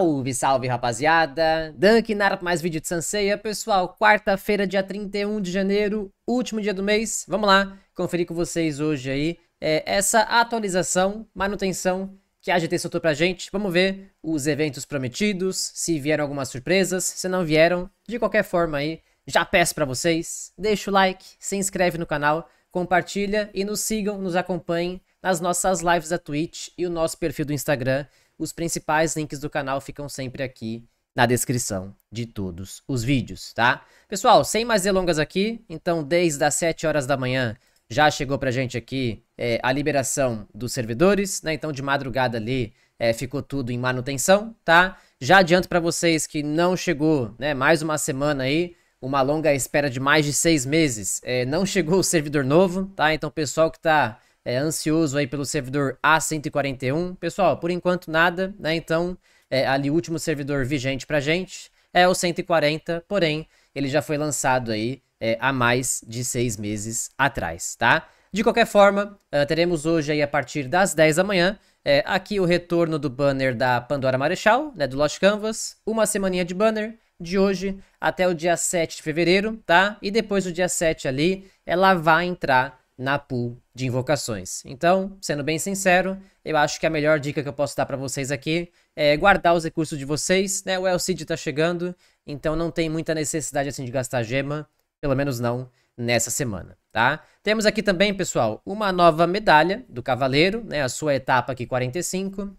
Salve, salve rapaziada! Dunk Nara mais vídeo de Sanseia. Pessoal, quarta-feira, dia 31 de janeiro, último dia do mês. Vamos lá conferir com vocês hoje aí é, essa atualização, manutenção que a GT soltou pra gente. Vamos ver os eventos prometidos, se vieram algumas surpresas, se não vieram. De qualquer forma aí, já peço para vocês, deixa o like, se inscreve no canal, compartilha e nos sigam, nos acompanhem nas nossas lives da Twitch e o nosso perfil do Instagram os principais links do canal ficam sempre aqui na descrição de todos os vídeos, tá? Pessoal, sem mais delongas aqui, então desde as 7 horas da manhã já chegou pra gente aqui é, a liberação dos servidores, né? Então de madrugada ali é, ficou tudo em manutenção, tá? Já adianto para vocês que não chegou, né? Mais uma semana aí, uma longa espera de mais de seis meses. É, não chegou o servidor novo, tá? Então o pessoal que tá é, ansioso aí pelo servidor A141. Pessoal, por enquanto nada, né? Então, é, ali o último servidor vigente pra gente é o 140, porém, ele já foi lançado aí é, há mais de seis meses atrás, tá? De qualquer forma, uh, teremos hoje aí a partir das 10 da manhã é, aqui o retorno do banner da Pandora Marechal, né, do Lost Canvas, uma semaninha de banner de hoje até o dia 7 de fevereiro, tá? E depois do dia 7 ali, ela vai entrar na pool de invocações. Então, sendo bem sincero, eu acho que a melhor dica que eu posso dar para vocês aqui é guardar os recursos de vocês, né? O Elcid tá chegando, então não tem muita necessidade assim de gastar gema, pelo menos não nessa semana, tá? Temos aqui também, pessoal, uma nova medalha do Cavaleiro, né? A sua etapa aqui 45.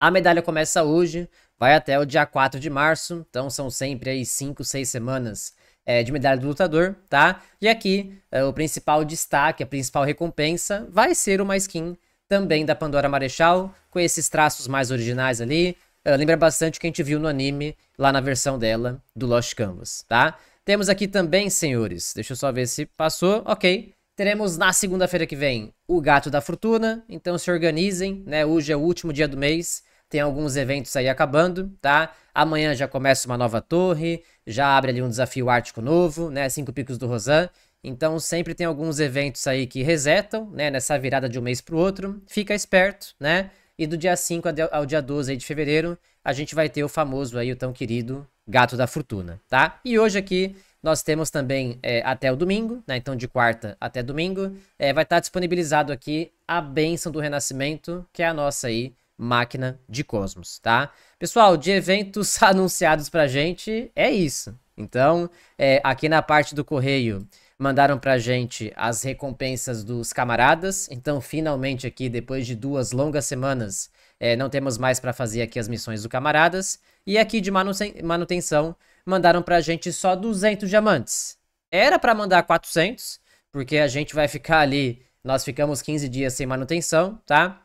A medalha começa hoje, vai até o dia 4 de março, então são sempre aí 5, 6 semanas é, de medalha do lutador, tá? E aqui é, o principal destaque, a principal recompensa vai ser uma skin também da Pandora Marechal, com esses traços mais originais ali. É, lembra bastante o que a gente viu no anime, lá na versão dela, do Lost Canvas, tá? Temos aqui também, senhores, deixa eu só ver se passou, ok. Teremos na segunda-feira que vem o Gato da Fortuna, então se organizem, né? Hoje é o último dia do mês, tem alguns eventos aí acabando, tá? Amanhã já começa uma nova torre, já abre ali um desafio ártico novo, né? Cinco picos do Rosan. Então sempre tem alguns eventos aí que resetam, né? Nessa virada de um mês para o outro. Fica esperto, né? E do dia 5 ao dia 12 de fevereiro, a gente vai ter o famoso aí, o tão querido Gato da Fortuna, tá? E hoje aqui nós temos também é, até o domingo, né? Então, de quarta até domingo, é, vai estar disponibilizado aqui a Bênção do Renascimento, que é a nossa aí máquina de Cosmos, tá? Pessoal, de eventos anunciados pra gente, é isso. Então, é, aqui na parte do correio, mandaram pra gente as recompensas dos camaradas. Então, finalmente aqui, depois de duas longas semanas, é, não temos mais para fazer aqui as missões do camaradas. E aqui de manutenção, mandaram pra gente só 200 diamantes. Era para mandar 400, porque a gente vai ficar ali... Nós ficamos 15 dias sem manutenção, tá?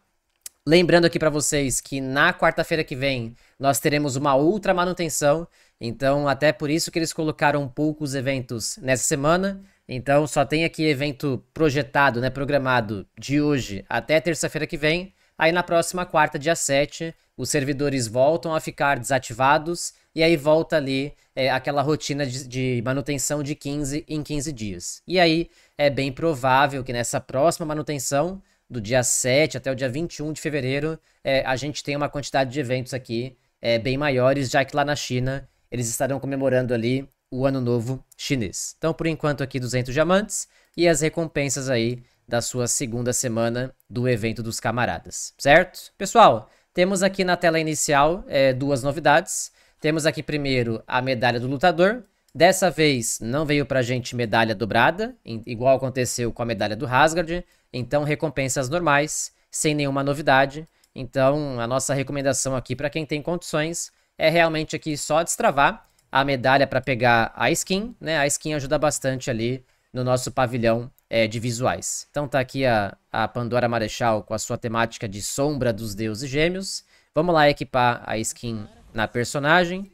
Lembrando aqui para vocês que na quarta-feira que vem nós teremos uma outra manutenção, então até por isso que eles colocaram poucos eventos nessa semana. Então só tem aqui evento projetado, né, programado de hoje até terça-feira que vem. Aí na próxima quarta, dia 7, os servidores voltam a ficar desativados e aí volta ali é, aquela rotina de, de, manutenção de 15 em 15 dias. E aí é bem provável que nessa próxima manutenção do dia 7 até o dia 21 de fevereiro, é, a gente tem uma quantidade de eventos aqui é, bem maiores, já que lá na China eles estarão comemorando ali o Ano Novo Chinês. Então, por enquanto, aqui 200 diamantes e as recompensas aí da sua segunda semana do evento dos camaradas, certo? Pessoal, temos aqui na tela inicial é, duas novidades. Temos aqui primeiro a medalha do lutador, Dessa vez não veio pra gente medalha dobrada, igual aconteceu com a medalha do Hasgard. então recompensas normais, sem nenhuma novidade. Então a nossa recomendação aqui para quem tem condições é realmente aqui só destravar a medalha para pegar a skin, né? A skin ajuda bastante ali no nosso pavilhão é, de visuais. Então tá aqui a, a Pandora Marechal com a sua temática de sombra dos deuses gêmeos. Vamos lá equipar a skin na personagem.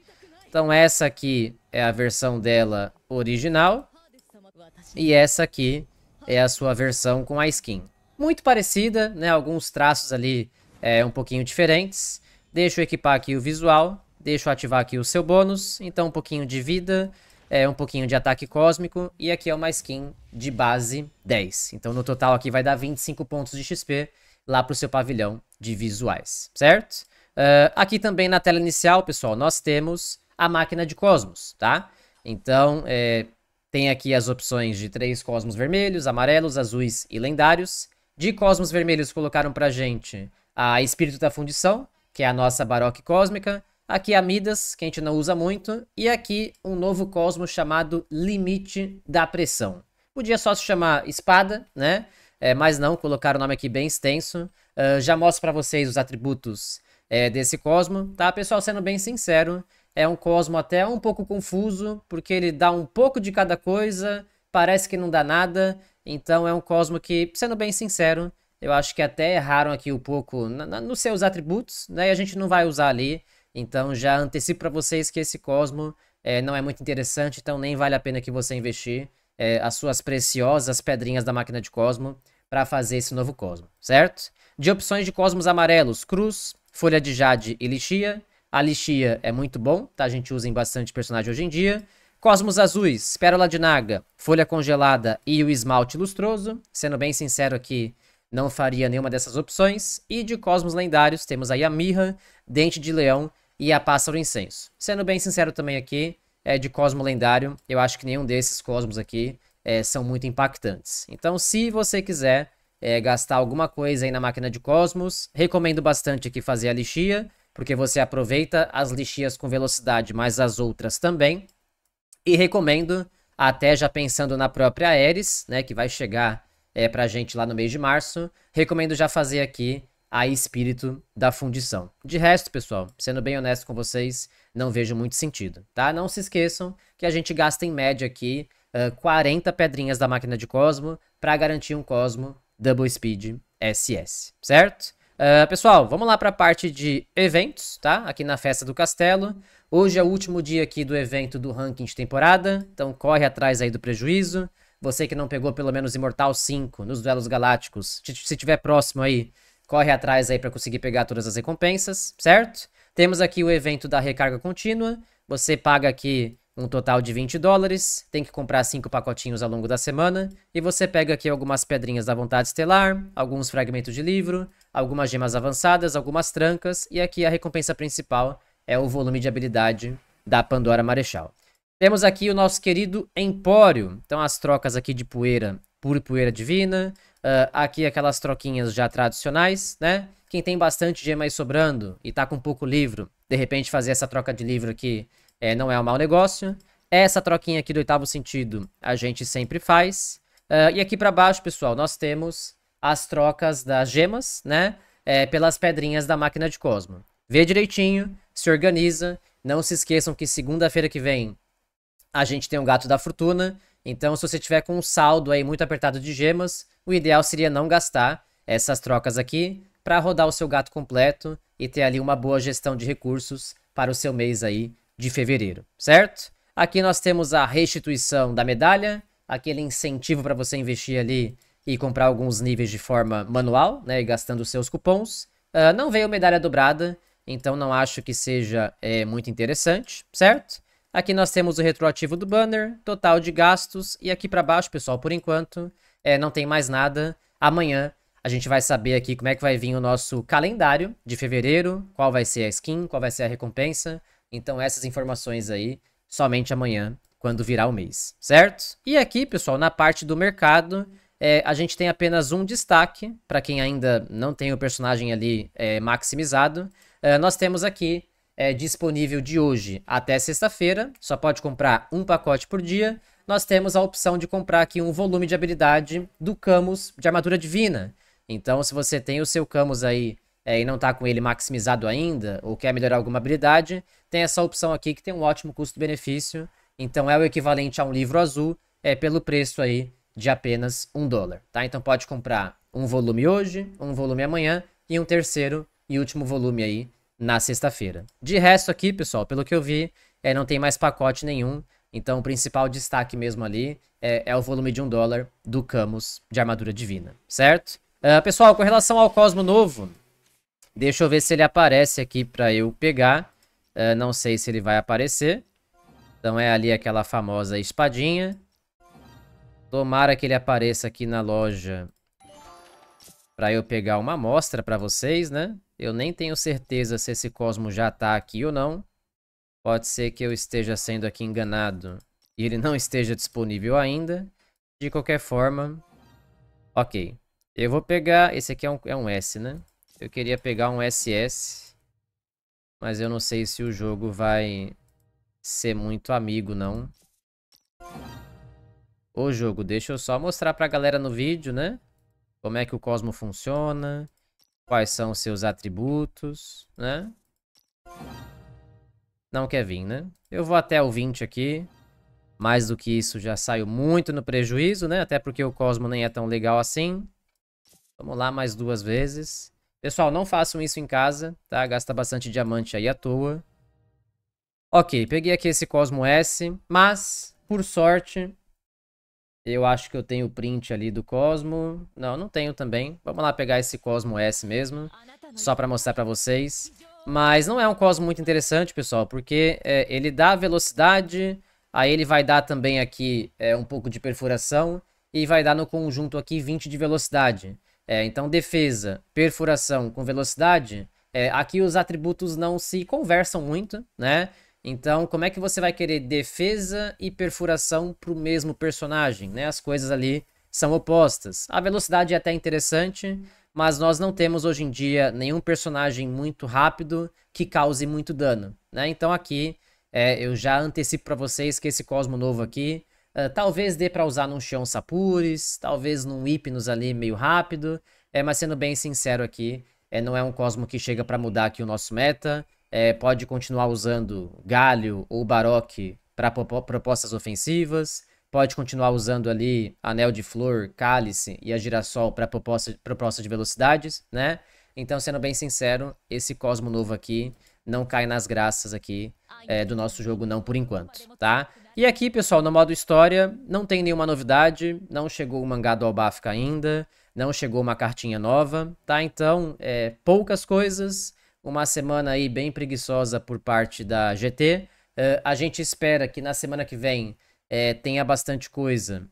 Então essa aqui é a versão dela original. E essa aqui é a sua versão com a skin. Muito parecida, né? Alguns traços ali é, um pouquinho diferentes. Deixa eu equipar aqui o visual. Deixa eu ativar aqui o seu bônus. Então um pouquinho de vida, é, um pouquinho de ataque cósmico. E aqui é uma skin de base 10. Então no total aqui vai dar 25 pontos de XP lá pro seu pavilhão de visuais, certo? Uh, aqui também na tela inicial, pessoal, nós temos a máquina de Cosmos, tá? Então, é, tem aqui as opções de três Cosmos vermelhos, amarelos, azuis e lendários. De Cosmos vermelhos colocaram pra gente a Espírito da Fundição, que é a nossa Baroque Cósmica. Aqui a Midas, que a gente não usa muito. E aqui um novo Cosmos chamado Limite da Pressão. Podia só se chamar Espada, né? É, mas não, colocaram o nome aqui bem extenso. Uh, já mostro para vocês os atributos é, desse Cosmo, tá? Pessoal, sendo bem sincero, é um Cosmo até um pouco confuso, porque ele dá um pouco de cada coisa, parece que não dá nada, então é um Cosmo que, sendo bem sincero, eu acho que até erraram aqui um pouco na, na, nos seus atributos, né? E a gente não vai usar ali, então já antecipo para vocês que esse Cosmo é, não é muito interessante, então nem vale a pena que você investir é, as suas preciosas pedrinhas da máquina de Cosmo para fazer esse novo Cosmo, certo? De opções de Cosmos amarelos, Cruz, Folha de Jade e Lixia. A Lixia é muito bom, tá? A gente usa em bastante personagem hoje em dia. Cosmos Azuis, Pérola de Naga, Folha Congelada e o Esmalte Lustroso. Sendo bem sincero aqui, não faria nenhuma dessas opções. E de Cosmos Lendários, temos aí a Mirra, Dente de Leão e a Pássaro Incenso. Sendo bem sincero também aqui, é de Cosmo Lendário, eu acho que nenhum desses Cosmos aqui é, são muito impactantes. Então, se você quiser é, gastar alguma coisa aí na máquina de Cosmos. Recomendo bastante aqui fazer a lixia, porque você aproveita as lixias com velocidade, mas as outras também. E recomendo, até já pensando na própria Ares, né, que vai chegar é, pra gente lá no mês de março, recomendo já fazer aqui a espírito da fundição. De resto, pessoal, sendo bem honesto com vocês, não vejo muito sentido, tá? Não se esqueçam que a gente gasta em média aqui uh, 40 pedrinhas da máquina de Cosmo para garantir um Cosmo Double Speed SS, certo? Uh, pessoal, vamos lá para a parte de eventos, tá? Aqui na Festa do Castelo. Hoje é o último dia aqui do evento do ranking de temporada, então corre atrás aí do prejuízo. Você que não pegou pelo menos Imortal 5 nos duelos galácticos, se tiver próximo aí, corre atrás aí para conseguir pegar todas as recompensas, certo? Temos aqui o evento da recarga contínua. Você paga aqui um total de 20 dólares, tem que comprar 5 pacotinhos ao longo da semana, e você pega aqui algumas pedrinhas da vontade estelar, alguns fragmentos de livro, algumas gemas avançadas, algumas trancas, e aqui a recompensa principal é o volume de habilidade da Pandora Marechal. Temos aqui o nosso querido Empório, então as trocas aqui de poeira por poeira divina, uh, aqui aquelas troquinhas já tradicionais, né? Quem tem bastante gema aí sobrando e tá com pouco livro, de repente fazer essa troca de livro aqui é, não é um mau negócio. Essa troquinha aqui do oitavo sentido a gente sempre faz. Uh, e aqui para baixo, pessoal, nós temos as trocas das gemas, né? É, pelas pedrinhas da máquina de Cosmo. Vê direitinho, se organiza. Não se esqueçam que segunda-feira que vem a gente tem um gato da fortuna. Então, se você tiver com um saldo aí muito apertado de gemas, o ideal seria não gastar essas trocas aqui para rodar o seu gato completo e ter ali uma boa gestão de recursos para o seu mês aí de fevereiro, certo? Aqui nós temos a restituição da medalha, aquele incentivo para você investir ali e comprar alguns níveis de forma manual, né, gastando seus cupons. Uh, não veio medalha dobrada, então não acho que seja é, muito interessante, certo? Aqui nós temos o retroativo do banner, total de gastos, e aqui para baixo, pessoal, por enquanto, é, não tem mais nada. Amanhã a gente vai saber aqui como é que vai vir o nosso calendário de fevereiro, qual vai ser a skin, qual vai ser a recompensa, então essas informações aí somente amanhã, quando virar o mês, certo? E aqui, pessoal, na parte do mercado, é, a gente tem apenas um destaque para quem ainda não tem o personagem ali é, maximizado. É, nós temos aqui é, disponível de hoje até sexta-feira, só pode comprar um pacote por dia. Nós temos a opção de comprar aqui um volume de habilidade do Camus de Armadura Divina. Então, se você tem o seu Camus aí é, e não está com ele maximizado ainda, ou quer melhorar alguma habilidade, tem essa opção aqui que tem um ótimo custo-benefício. Então é o equivalente a um livro azul, é pelo preço aí de apenas um dólar, tá? Então pode comprar um volume hoje, um volume amanhã e um terceiro e último volume aí na sexta-feira. De resto aqui, pessoal, pelo que eu vi, é, não tem mais pacote nenhum. Então o principal destaque mesmo ali é, é o volume de um dólar do Camus de Armadura Divina, certo? Uh, pessoal, com relação ao Cosmo Novo, Deixa eu ver se ele aparece aqui pra eu pegar. Uh, não sei se ele vai aparecer. Então é ali aquela famosa espadinha. Tomara que ele apareça aqui na loja para eu pegar uma amostra para vocês, né? Eu nem tenho certeza se esse Cosmo já tá aqui ou não. Pode ser que eu esteja sendo aqui enganado e ele não esteja disponível ainda. De qualquer forma, ok. Eu vou pegar... Esse aqui é um, é um S, né? Eu queria pegar um SS. Mas eu não sei se o jogo vai ser muito amigo, não. Ô jogo, deixa eu só mostrar pra galera no vídeo, né? Como é que o Cosmo funciona. Quais são os seus atributos, né? Não quer vir, né? Eu vou até o 20 aqui. Mais do que isso, já saiu muito no prejuízo, né? Até porque o Cosmo nem é tão legal assim. Vamos lá mais duas vezes. Pessoal, não façam isso em casa, tá? Gasta bastante diamante aí à toa. Ok, peguei aqui esse Cosmo S, mas, por sorte, eu acho que eu tenho o print ali do Cosmo. Não, não tenho também. Vamos lá pegar esse Cosmo S mesmo, só pra mostrar pra vocês. Mas não é um Cosmo muito interessante, pessoal, porque é, ele dá velocidade, aí ele vai dar também aqui é, um pouco de perfuração, e vai dar no conjunto aqui 20 de velocidade. É, então, defesa, perfuração com velocidade, é, aqui os atributos não se conversam muito, né? Então, como é que você vai querer defesa e perfuração para o mesmo personagem, né? As coisas ali são opostas. A velocidade é até interessante, mas nós não temos hoje em dia nenhum personagem muito rápido que cause muito dano, né? Então, aqui é, eu já antecipo para vocês que esse Cosmo novo aqui ah, talvez dê para usar num chão sapures, talvez num Hipnos ali meio rápido. É, mas sendo bem sincero aqui, é, não é um Cosmo que chega para mudar aqui o nosso meta. É, pode continuar usando Galho ou Baroque para propostas ofensivas. Pode continuar usando ali Anel de Flor, Cálice e a Girassol para proposta, proposta de velocidades, né? Então, sendo bem sincero, esse Cosmo novo aqui não cai nas graças aqui é, do nosso jogo não por enquanto, tá? E aqui, pessoal, no modo história, não tem nenhuma novidade, não chegou o mangá do Albafka ainda, não chegou uma cartinha nova, tá? Então, é, poucas coisas, uma semana aí bem preguiçosa por parte da GT, é, a gente espera que na semana que vem é, tenha bastante coisa,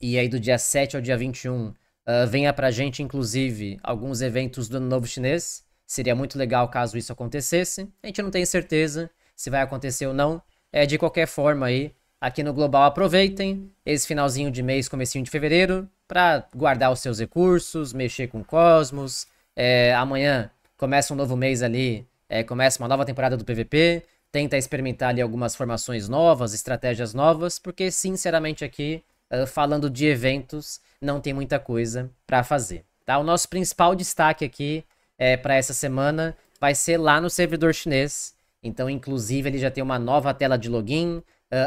e aí do dia 7 ao dia 21 uh, ah, venha pra gente, inclusive, alguns eventos do Ano Novo Chinês, Seria muito legal caso isso acontecesse. A gente não tem certeza se vai acontecer ou não. É de qualquer forma aí, aqui no global aproveitem esse finalzinho de mês, comecinho de fevereiro, para guardar os seus recursos, mexer com o Cosmos. É, amanhã começa um novo mês ali, é, começa uma nova temporada do PVP. Tenta experimentar ali algumas formações novas, estratégias novas, porque sinceramente aqui, falando de eventos, não tem muita coisa para fazer. Tá? O nosso principal destaque aqui é, para essa semana vai ser lá no servidor chinês. Então, inclusive, ele já tem uma nova tela de login. Uh,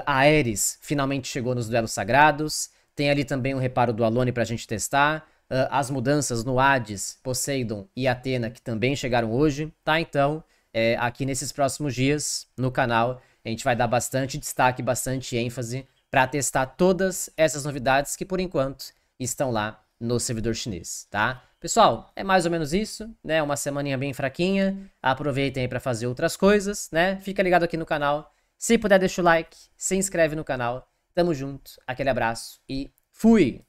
a Ares finalmente chegou nos duelos sagrados. Tem ali também um reparo do Alone para a gente testar. Uh, as mudanças no Hades, Poseidon e Atena, que também chegaram hoje. Tá, então, é, aqui nesses próximos dias, no canal, a gente vai dar bastante destaque, bastante ênfase para testar todas essas novidades que, por enquanto, estão lá no servidor chinês, tá? Pessoal, é mais ou menos isso, né? Uma semaninha bem fraquinha. Aproveitem aí para fazer outras coisas, né? Fica ligado aqui no canal. Se puder, deixa o like, se inscreve no canal. Tamo junto, aquele abraço e fui!